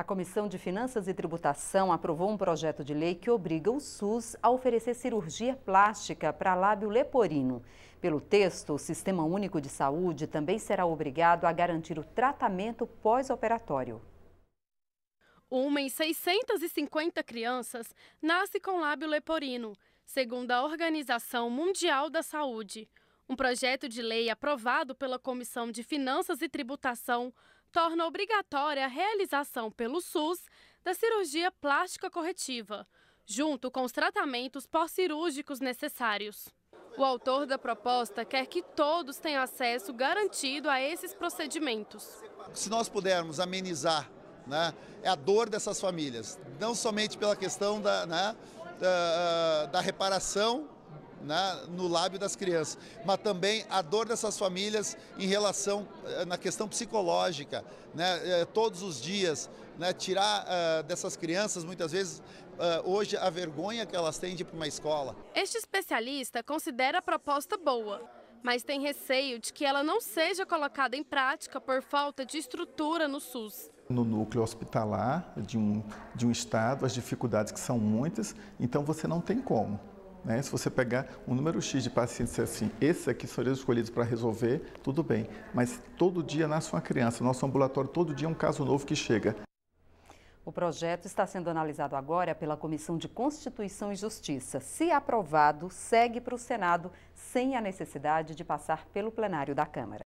A Comissão de Finanças e Tributação aprovou um projeto de lei que obriga o SUS a oferecer cirurgia plástica para lábio leporino. Pelo texto, o Sistema Único de Saúde também será obrigado a garantir o tratamento pós-operatório. Uma em 650 crianças nasce com lábio leporino, segundo a Organização Mundial da Saúde. Um projeto de lei aprovado pela Comissão de Finanças e Tributação torna obrigatória a realização pelo SUS da cirurgia plástica corretiva, junto com os tratamentos pós-cirúrgicos necessários. O autor da proposta quer que todos tenham acesso garantido a esses procedimentos. Se nós pudermos amenizar né, é a dor dessas famílias, não somente pela questão da, né, da, ah, da reparação no lábio das crianças, mas também a dor dessas famílias em relação eh, na questão psicológica, né, eh, todos os dias, né, tirar uh, dessas crianças muitas vezes uh, hoje a vergonha que elas têm de ir para uma escola. Este especialista considera a proposta boa, mas tem receio de que ela não seja colocada em prática por falta de estrutura no SUS. No núcleo hospitalar de um, de um estado, as dificuldades que são muitas, então você não tem como. Né? Se você pegar um número X de pacientes e assim, esses aqui são escolhidos para resolver, tudo bem. Mas todo dia nasce uma criança, nosso ambulatório todo dia é um caso novo que chega. O projeto está sendo analisado agora pela Comissão de Constituição e Justiça. Se aprovado, segue para o Senado sem a necessidade de passar pelo plenário da Câmara.